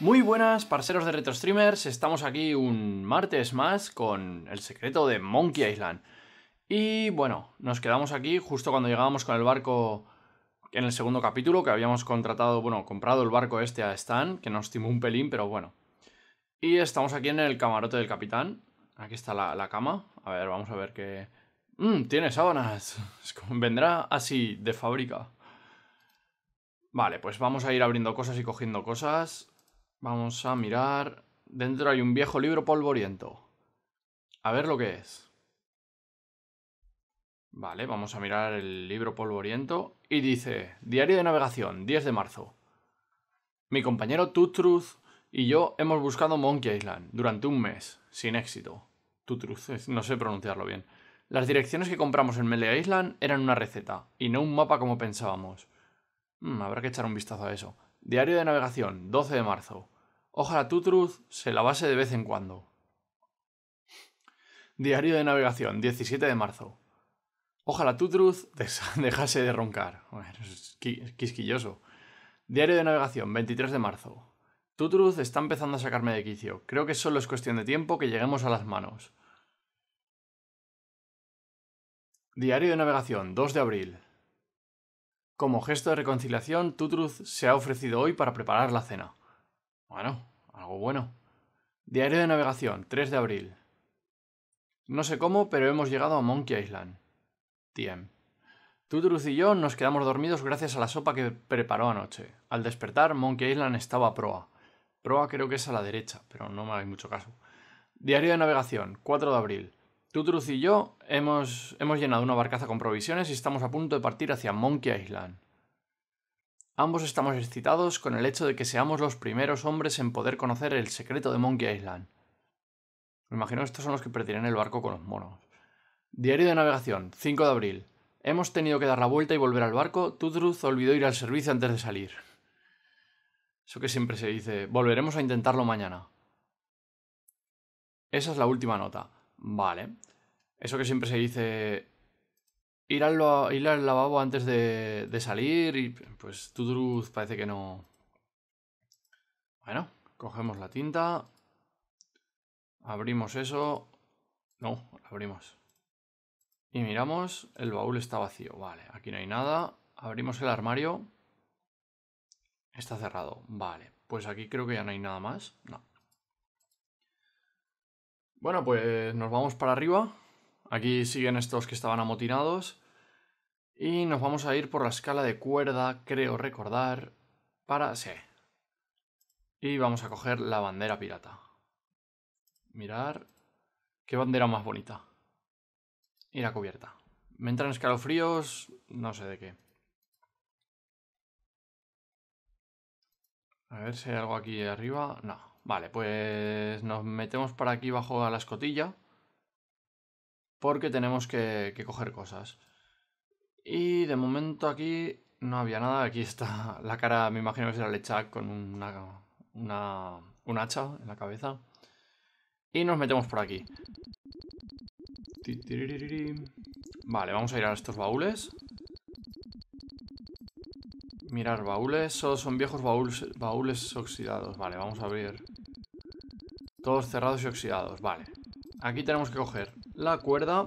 Muy buenas, parceros de RetroStreamers. Estamos aquí un martes más con el secreto de Monkey Island. Y bueno, nos quedamos aquí justo cuando llegábamos con el barco en el segundo capítulo, que habíamos contratado, bueno, comprado el barco este a Stan, que nos timó un pelín, pero bueno. Y estamos aquí en el camarote del capitán. Aquí está la, cama. A ver, vamos a ver qué. Mmm, tiene sábanas. Vendrá así, de fábrica. Vale, pues vamos a ir abriendo cosas y cogiendo cosas. Vamos a mirar. Dentro hay un viejo libro polvoriento. A ver lo que es. Vale, vamos a mirar el libro polvoriento. Y dice, Diario de Navegación, 10 de marzo. Mi compañero Tutruz y yo hemos buscado Monkey Island durante un mes, sin éxito. Tutruz, no sé pronunciarlo bien. Las direcciones que compramos en Melee Island eran una receta, y no un mapa como pensábamos. Hmm, habrá que echar un vistazo a eso. Diario de navegación, 12 de marzo. Ojalá Tutruz se lavase de vez en cuando. Diario de navegación, 17 de marzo. Ojalá Tutruz dejase de roncar. Bueno, es quisquilloso. Diario de navegación, 23 de marzo. Tutruz está empezando a sacarme de quicio. Creo que solo es cuestión de tiempo que lleguemos a las manos. Diario de navegación, 2 de abril. Como gesto de reconciliación, Tutruz se ha ofrecido hoy para preparar la cena. Bueno, algo bueno. Diario de navegación, 3 de abril. No sé cómo, pero hemos llegado a Monkey Island. Tiem. Tutruz y yo nos quedamos dormidos gracias a la sopa que preparó anoche. Al despertar, Monkey Island estaba a proa. Proa creo que es a la derecha, pero no me hagáis mucho caso. Diario de navegación, 4 de abril. Tutruz y yo hemos, llenado una barcaza con provisiones y estamos a punto de partir hacia Monkey Island. Ambos estamos excitados con el hecho de que seamos los primeros hombres en poder conocer el secreto de Monkey Island. Me imagino que estos son los que perderán el barco con los monos. Diario de navegación, 5 de abril. Hemos tenido que dar la vuelta y volver al barco. Tutruz olvidó ir al servicio antes de salir. Eso que siempre se dice, volveremos a intentarlo mañana. Esa es la última nota. Vale. Eso que siempre se dice. Ir al, lavabo antes de, salir y pues Tudruz parece que no. Bueno, cogemos la tinta. Abrimos eso. No, abrimos. Y miramos, el baúl está vacío. Vale, aquí no hay nada. Abrimos el armario. Está cerrado. Vale, pues aquí creo que ya no hay nada más. No, bueno, pues nos vamos para arriba. Aquí siguen estos que estaban amotinados. Y nos vamos a ir por la escala de cuerda, creo recordar, para... Sí. Y vamos a coger la bandera pirata. Mirar... ¿Qué bandera más bonita? Y la cubierta. Me entran escalofríos, no sé de qué. A ver si hay algo aquí arriba. No. Vale, pues nos metemos para aquí bajo a la escotilla. Porque tenemos que, coger cosas. Y de momento aquí no había nada. Aquí está la cara, me imagino que será Lechak con una, un hacha en la cabeza. Y nos metemos por aquí. Vale, vamos a ir a estos baúles. Mirar baúles, son viejos baúles oxidados. Vale, vamos a abrir todos cerrados y oxidados, vale. Aquí tenemos que coger la cuerda.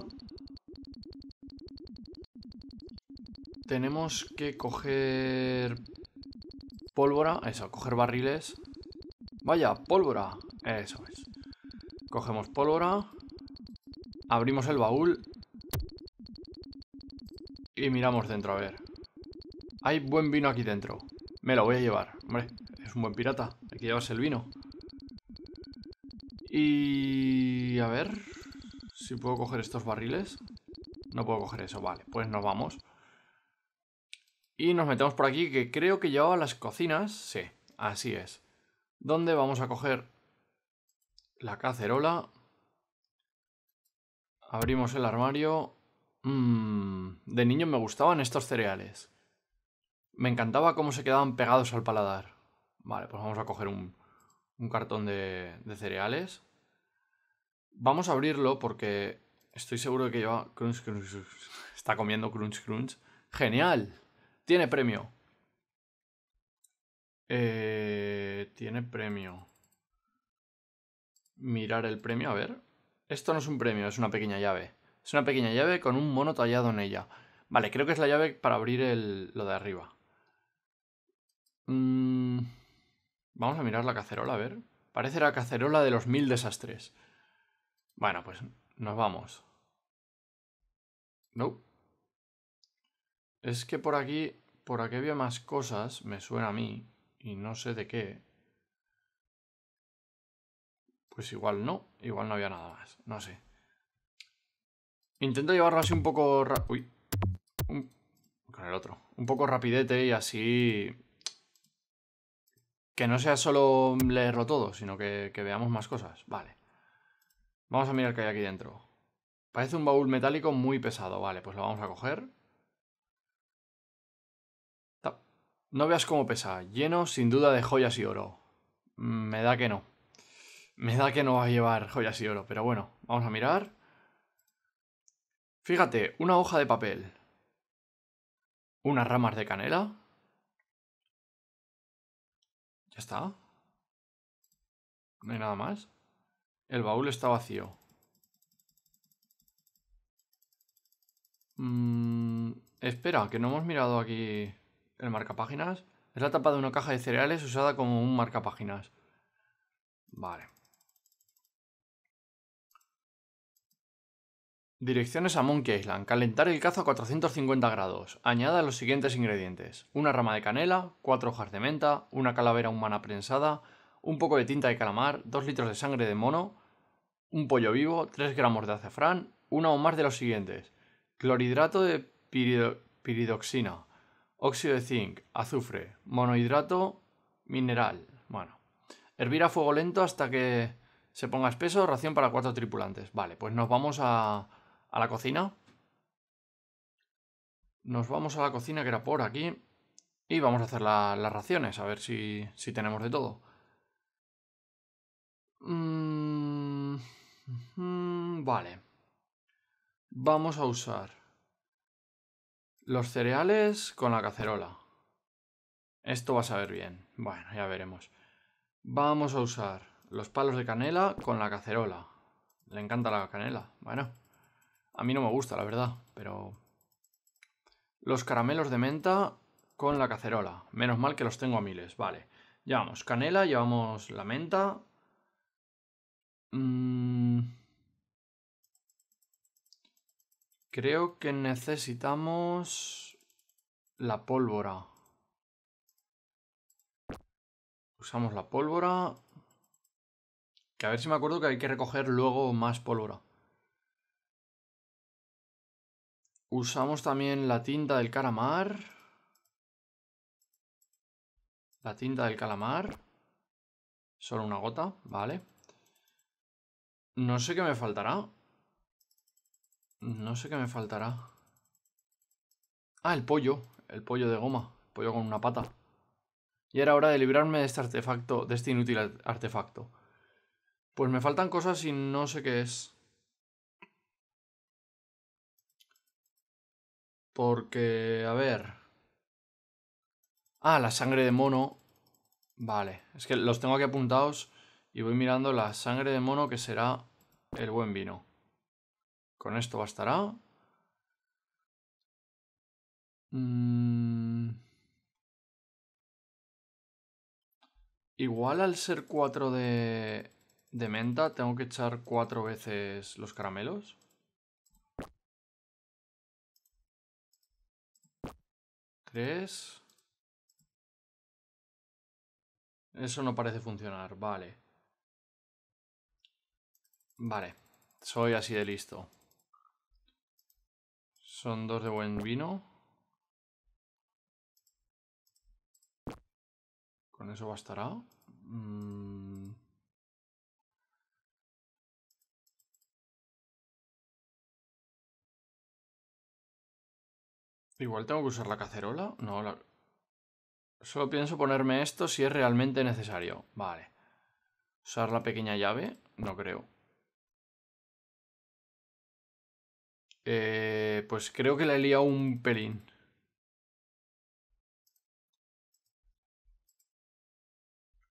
Tenemos que coger pólvora, eso, coger barriles. Vaya, pólvora, eso es. Cogemos pólvora, abrimos el baúl y miramos dentro, a ver. Hay buen vino aquí dentro. Me lo voy a llevar, hombre, es un buen pirata, hay que llevarse el vino. Y... a ver... Si puedo coger estos barriles. No puedo coger eso, vale. Pues nos vamos. Y nos metemos por aquí, que creo que llevaba las cocinas. Sí, así es. ¿Dónde vamos a coger la cacerola. Abrimos el armario. Mm, de niño me gustaban estos cereales. Me encantaba cómo se quedaban pegados al paladar. Vale, pues vamos a coger un, un cartón de, cereales. Vamos a abrirlo porque estoy seguro de que lleva crunch, crunch, Está comiendo crunch, crunch. ¡Genial! Tiene premio. Eh, tiene premio. Mirar el premio, a ver. Esto no es un premio, es una pequeña llave. Es una pequeña llave con un mono tallado en ella. Vale, creo que es la llave para abrir el, lo de arriba. Mmm... Vamos a mirar la cacerola, a ver. Parece la cacerola de los mil desastres. Bueno, pues nos vamos. No. Es que por aquí, por aquí había más cosas, me suena a mí, y no sé de qué. Pues igual no, igual no había nada más, no sé. Intento llevarlo así un poco... Uy. Con el otro. Un poco rapidete y así que no sea solo leerlo todo, sino que, que veamos más cosas. Vale. Vamos a mirar qué hay aquí dentro. Parece un baúl metálico muy pesado. Vale, pues lo vamos a coger. No veas cómo pesa. Lleno sin duda de joyas y oro. Mm, me da que no. Me da que no va a llevar joyas y oro. Pero bueno, vamos a mirar. Fíjate, una hoja de papel. Unas ramas de canela. Ya está. No hay nada más. El baúl está vacío. Mm, espera, que no hemos mirado aquí el marcapáginas. Es la tapa de una caja de cereales usada como un marcapáginas. Vale. Direcciones a Monkey Island. Calentar el cazo a 450 grados. Añada los siguientes ingredientes. Una rama de canela, cuatro hojas de menta, una calavera humana prensada, un poco de tinta de calamar, dos litros de sangre de mono, un pollo vivo, tres gramos de azafrán, una o más de los siguientes. Clorhidrato de piridoxina, óxido de zinc, azufre, monohidrato mineral. Bueno. Hervir a fuego lento hasta que se ponga espeso, ración para cuatro tripulantes. Vale, pues nos vamos a ¿A la cocina? Nos vamos a la cocina que era por aquí. Y vamos a hacer las raciones, a ver si, tenemos de todo. Mm, mm, vale. Vamos a usar los cereales con la cacerola. Esto va a saber bien. Bueno, ya veremos. Vamos a usar los palos de canela con la cacerola. Le encanta la canela. Bueno. A mí no me gusta, la verdad, pero... Los caramelos de menta con la cacerola. Menos mal que los tengo a miles, vale. Llevamos canela, llevamos la menta. Mm. Creo que necesitamos la pólvora. Usamos la pólvora. Que a ver si me acuerdo que hay que recoger luego más pólvora. Usamos también la tinta del calamar. La tinta del calamar. Solo una gota, vale. No sé qué me faltará. No sé qué me faltará. Ah, el pollo. El pollo de goma. El pollo con una pata. Y era hora de librarme de este artefacto, de este inútil artefacto. Pues me faltan cosas y no sé qué es. Porque, a ver... Ah, la sangre de mono. Vale, es que los tengo aquí apuntados y voy mirando la sangre de mono que será el buen vino. Con esto bastará. Mm. Igual al ser 4 de... de menta, tengo que echar 4 veces los caramelos. Eso no parece funcionar, vale. Vale, soy así de listo. Son dos de buen vino. Con eso bastará. Mm. Igual tengo que usar la cacerola. No, Solo pienso ponerme esto si es realmente necesario. Vale. Usar la pequeña llave. No creo. Eh, pues creo que la he liado un pelín.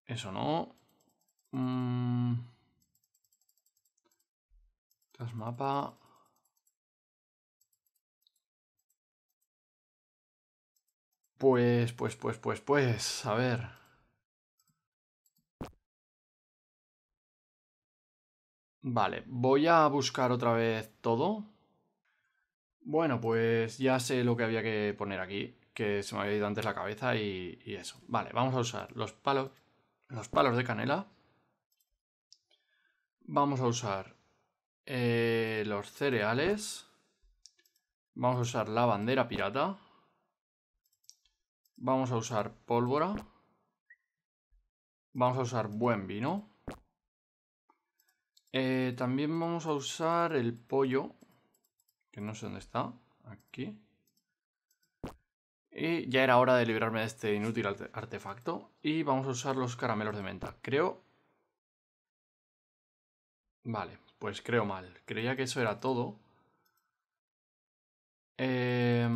Eso no. Mm. Tras mapa. Pues, pues, pues, pues, pues, a ver. Vale, voy a buscar otra vez todo. Bueno, pues ya sé lo que había que poner aquí, que se me había ido antes la cabeza y, eso. Vale, vamos a usar los palos, los palos de canela. Vamos a usar eh, los cereales. Vamos a usar la bandera pirata. Vamos a usar pólvora. Vamos a usar buen vino. Eh, también vamos a usar el pollo, que no sé dónde está, aquí. Y ya era hora de librarme de este inútil artefacto. Y vamos a usar los caramelos de menta. Creo... Vale, pues creo mal. Creía que eso era todo. Eh...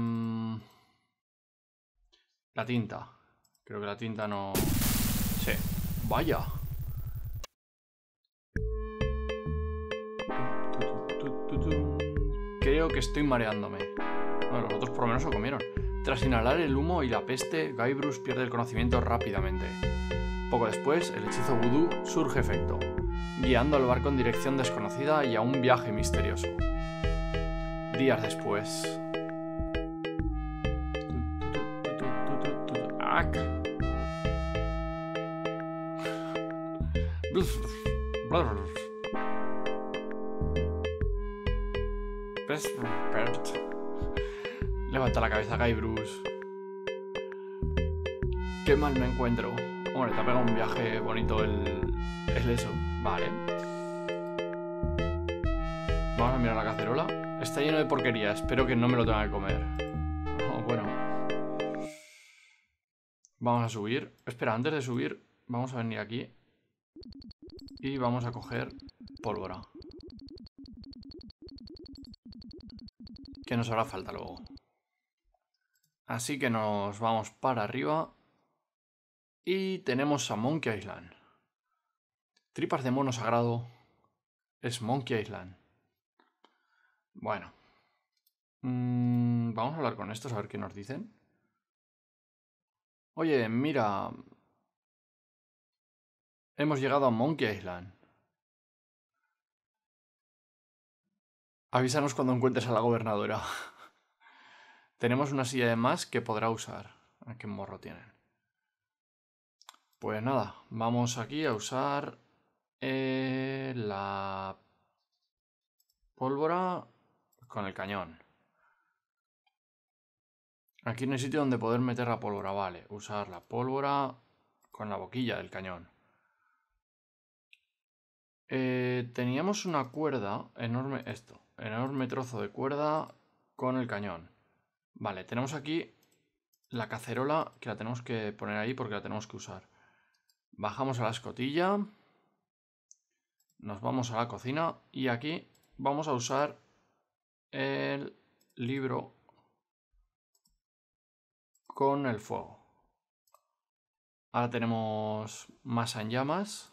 La tinta. Creo que la tinta no... Sí. Vaya. Creo que estoy mareándome. Bueno, los otros por lo menos lo comieron. Tras inhalar el humo y la peste, Guybrush pierde el conocimiento rápidamente. Poco después, el hechizo vudú surge efecto, guiando al barco en dirección desconocida y a un viaje misterioso. Días después... Levanta la cabeza, Guy Bruce. Qué mal me encuentro. Hombre, te ha pegado un viaje bonito el. el eso. Vale. Vamos a mirar la cacerola. Está lleno de porquería, espero que no me lo tenga que comer. Vamos a subir. Espera, antes de subir, vamos a venir aquí. Y vamos a coger pólvora. Que nos hará falta luego. Así que nos vamos para arriba. Y tenemos a Monkey Island. Tripas de mono sagrado. Es Monkey Island. Bueno. Mm, vamos a hablar con estos a ver qué nos dicen. Oye, mira... Hemos llegado a Monkey Island. Avísanos cuando encuentres a la gobernadora. Tenemos una silla de más que podrá usar. Ah, qué morro tienen? Pues nada, vamos aquí a usar eh, la pólvora con el cañón. Aquí en el sitio donde poder meter la pólvora, vale. Usar la pólvora con la boquilla del cañón. Eh, teníamos una cuerda, enorme, esto, enorme trozo de cuerda con el cañón. Vale, tenemos aquí la cacerola que la tenemos que poner ahí porque la tenemos que usar. Bajamos a la escotilla, nos vamos a la cocina y aquí vamos a usar el libro con el fuego. Ahora tenemos masa en llamas.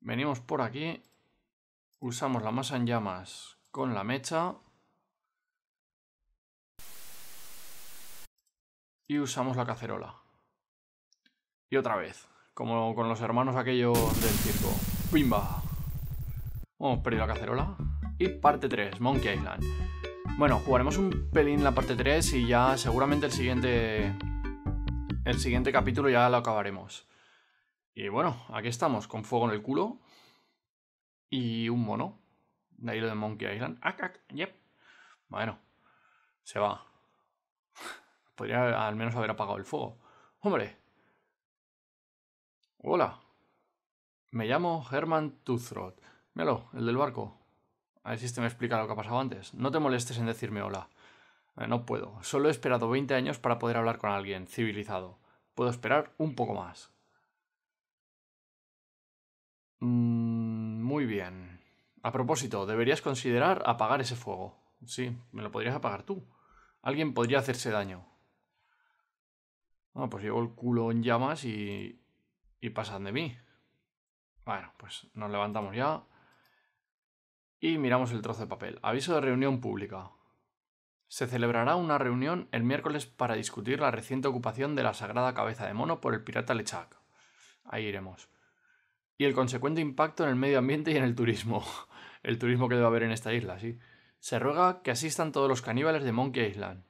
Venimos por aquí. Usamos la masa en llamas con la mecha. Y usamos la cacerola. Y otra vez. Como con los hermanos aquellos del circo. ¡Pimba! Hemos perdido la cacerola. Y parte 3, Monkey Island. Bueno, jugaremos un pelín la parte 3 y ya seguramente el siguiente. El siguiente capítulo ya lo acabaremos. Y bueno, aquí estamos, con fuego en el culo. Y un mono. De ahí de Monkey Island. Ac, ah, ah, yep. Bueno, se va. Podría al menos haber apagado el fuego. Hombre. Hola. Me llamo Herman Toothrot. Míralo, el del barco a ver si este me explica lo que ha pasado antes. No te molestes en decirme hola. Eh, no puedo. Solo he esperado 20 años para poder hablar con alguien civilizado. Puedo esperar un poco más. Mm, muy bien. A propósito, deberías considerar apagar ese fuego. Sí, me lo podrías apagar tú. Alguien podría hacerse daño. No, ah, pues llevo el culo en llamas y... y pasan de mí. Bueno, pues nos levantamos ya. Y miramos el trozo de papel. Aviso de reunión pública. Se celebrará una reunión el miércoles para discutir la reciente ocupación de la Sagrada Cabeza de Mono por el pirata Lechak. Ahí iremos. Y el consecuente impacto en el medio ambiente y en el turismo. El turismo que debe haber en esta isla, sí. Se ruega que asistan todos los caníbales de Monkey Island.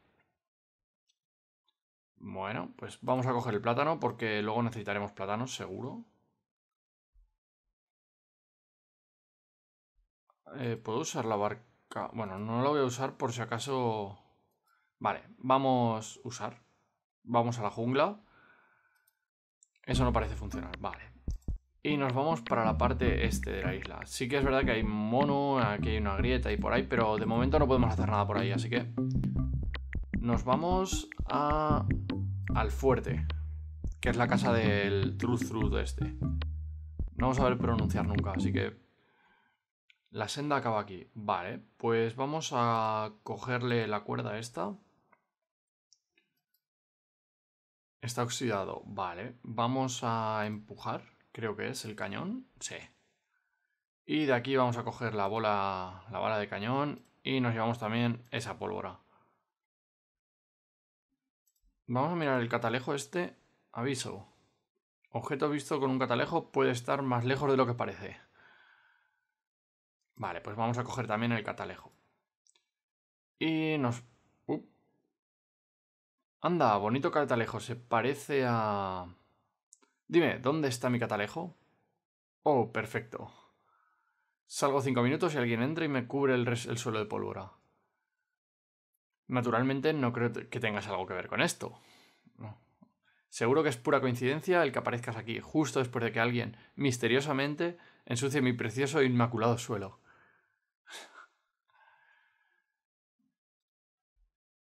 Bueno, pues vamos a coger el plátano porque luego necesitaremos plátanos, seguro. Eh, ¿Puedo usar la barca? Bueno, no la voy a usar por si acaso... Vale, vamos a usar. Vamos a la jungla. Eso no parece funcionar, vale. Y nos vamos para la parte este de la isla. Sí que es verdad que hay mono, aquí hay una grieta y por ahí, pero de momento no podemos hacer nada por ahí, así que... Nos vamos a... al fuerte, que es la casa del truth Truth este. No vamos a ver pronunciar nunca, así que la senda acaba aquí. Vale, pues vamos a cogerle la cuerda esta. Está oxidado. Vale, vamos a empujar, creo que es el cañón. Sí. Y de aquí vamos a coger la bola, la bala de cañón y nos llevamos también esa pólvora. Vamos a mirar el catalejo este. Aviso. Objeto visto con un catalejo puede estar más lejos de lo que parece. Vale, pues vamos a coger también el catalejo. Y nos... Uh. Anda, bonito catalejo, se parece a... Dime, ¿dónde está mi catalejo? Oh, perfecto. Salgo cinco minutos y alguien entra y me cubre el, suelo de pólvora. Naturalmente no creo que tengas algo que ver con esto. Seguro que es pura coincidencia el que aparezcas aquí, justo después de que alguien, misteriosamente, ensucie mi precioso e inmaculado suelo.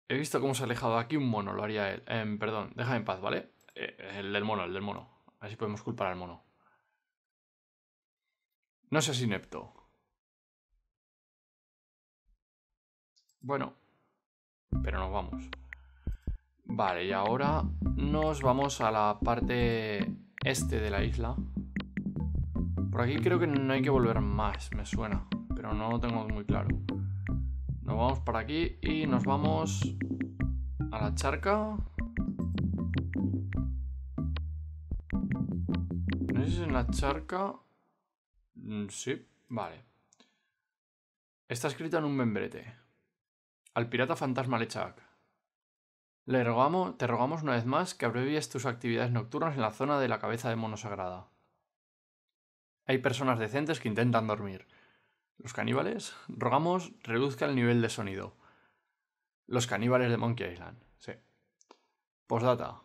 He visto cómo se ha alejado aquí un mono, lo haría él. Em, perdón, déjame en paz, ¿vale? Eh, el del mono, el del mono. Así podemos culpar al mono. No seas inepto. Bueno, pero nos vamos. Vale, y ahora nos vamos a la parte este de la isla. Por aquí creo que no hay que volver más, me suena, pero no lo tengo muy claro. Nos vamos para aquí y nos vamos a la charca. No sé si es en la charca. Mm, sí, vale. Está escrita en un membrete. Al pirata fantasma Lechak. Le rogamos, te rogamos una vez más que abrevies tus actividades nocturnas en la zona de la cabeza de mono sagrada. Hay personas decentes que intentan dormir, los caníbales, rogamos, reduzca el nivel de sonido. Los caníbales de Monkey Island, sí. Postdata.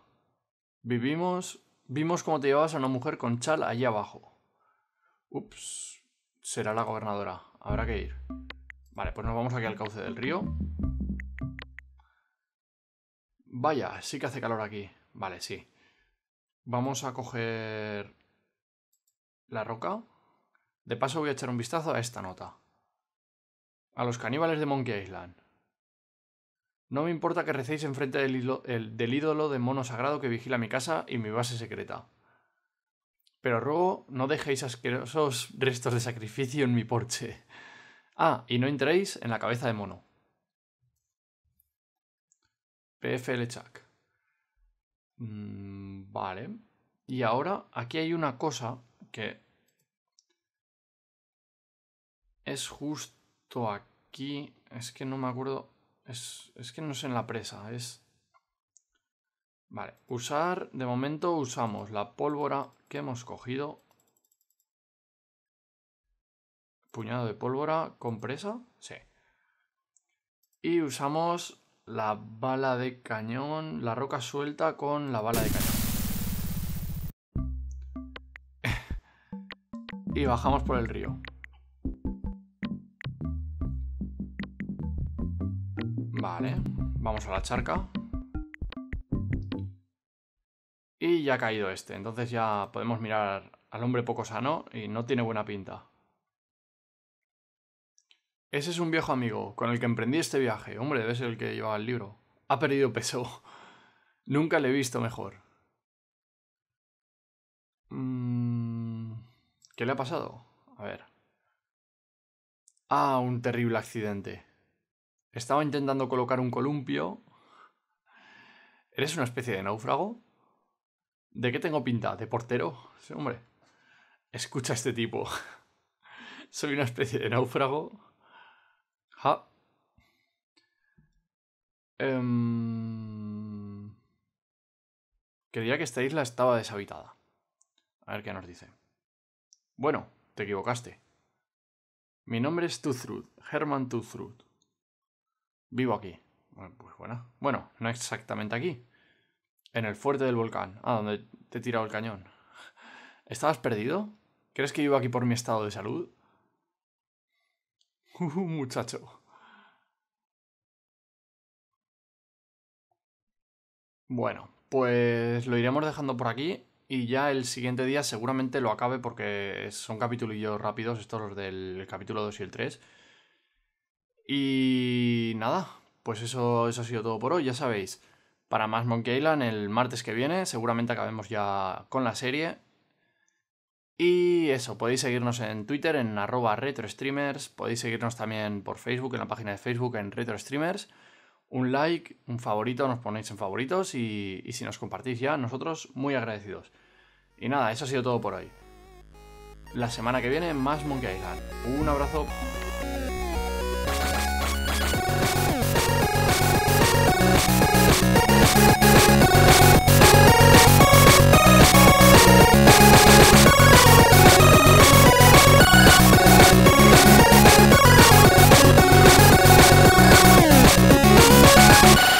Vivimos. Vimos cómo te llevabas a una mujer con chal allí abajo. Ups. Será la gobernadora. Habrá que ir. Vale, pues nos vamos aquí al cauce del río. Vaya, sí que hace calor aquí. Vale, sí. Vamos a coger la roca. De paso voy a echar un vistazo a esta nota. A los caníbales de Monkey Island. No me importa que recéis enfrente del, el, del ídolo de mono sagrado que vigila mi casa y mi base secreta. Pero ruego no dejéis asquerosos restos de sacrificio en mi porche. Ah, y no entréis en la cabeza de mono. PFL Chuck. Mm, vale. Y ahora aquí hay una cosa que es justo aquí. Es que no me acuerdo. Es, que no es en la presa, es... Vale, usar... De momento usamos la pólvora que hemos cogido. Puñado de pólvora con presa, sí. Y usamos la bala de cañón, la roca suelta con la bala de cañón. y bajamos por el río. vamos a la charca. Y ya ha caído este, entonces ya podemos mirar al hombre poco sano y no tiene buena pinta. Ese es un viejo amigo con el que emprendí este viaje. Hombre, debe ser el que llevaba el libro. Ha perdido peso. Nunca le he visto mejor. Mm, ¿Qué le ha pasado? A ver. Ah, un terrible accidente. Estaba intentando colocar un columpio. ¿Eres una especie de náufrago? ¿De qué tengo pinta? ¿De portero? ese hombre. Escucha a este tipo. Soy una especie de náufrago. Quería em, que esta isla estaba deshabitada. A ver qué nos dice. Bueno, te equivocaste. Mi nombre es Tuthrud, Herman Tuthrud. Vivo aquí. Ah, pues bueno. Bueno, no exactamente aquí. En el fuerte del volcán. Ah, donde te he tirado el cañón. ¿Estabas perdido? ¿Crees que vivo aquí por mi estado de salud? Uh, muchacho. Bueno, pues lo iremos dejando por aquí y ya el siguiente día seguramente lo acabe porque son capítulos rápidos, estos los del capítulo 2 y el 3. Y nada, pues eso, eso ha sido todo por hoy, ya sabéis. Para más Monkey Island el martes que viene, seguramente acabemos ya con la serie. Y eso, podéis seguirnos en Twitter, en arroba retrostreamers, podéis seguirnos también por Facebook, en la página de Facebook, en retrostreamers. Un like, un favorito, nos ponéis en favoritos y, y si nos compartís ya, nosotros muy agradecidos. Y nada, eso ha sido todo por hoy. La semana que viene, más Monkey Island. Un abrazo.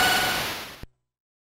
you